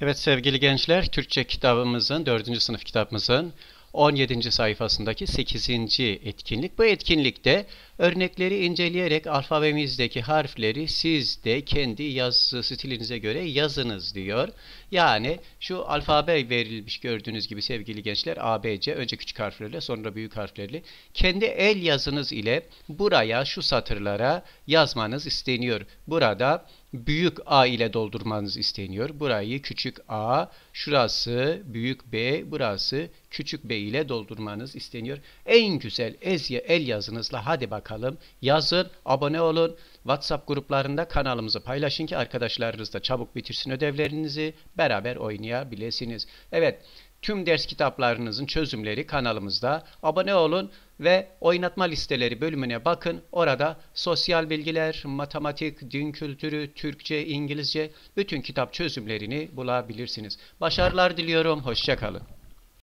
Evet sevgili gençler, Türkçe kitabımızın, 4. sınıf kitabımızın 17. sayfasındaki 8. etkinlik. Bu etkinlikte örnekleri inceleyerek alfabemizdeki harfleri siz de kendi yazı stilinize göre yazınız diyor. Yani şu alfabe verilmiş gördüğünüz gibi sevgili gençler ABC önce küçük harflerle sonra büyük harflerle kendi el yazınız ile buraya şu satırlara yazmanız isteniyor. Burada büyük A ile doldurmanız isteniyor. Burayı küçük A, şurası büyük B, burası küçük B ile doldurmanız isteniyor. En güzel ezye el yazınızla hadi bakalım yazın, abone olun. WhatsApp gruplarında kanalımızı paylaşın ki arkadaşlarınız da çabuk bitirsin ödevlerinizi beraber oynayabilirsiniz. Evet tüm ders kitaplarınızın çözümleri kanalımızda. Abone olun ve oynatma listeleri bölümüne bakın. Orada sosyal bilgiler, matematik, din kültürü, Türkçe, İngilizce bütün kitap çözümlerini bulabilirsiniz. Başarılar diliyorum. Hoşçakalın.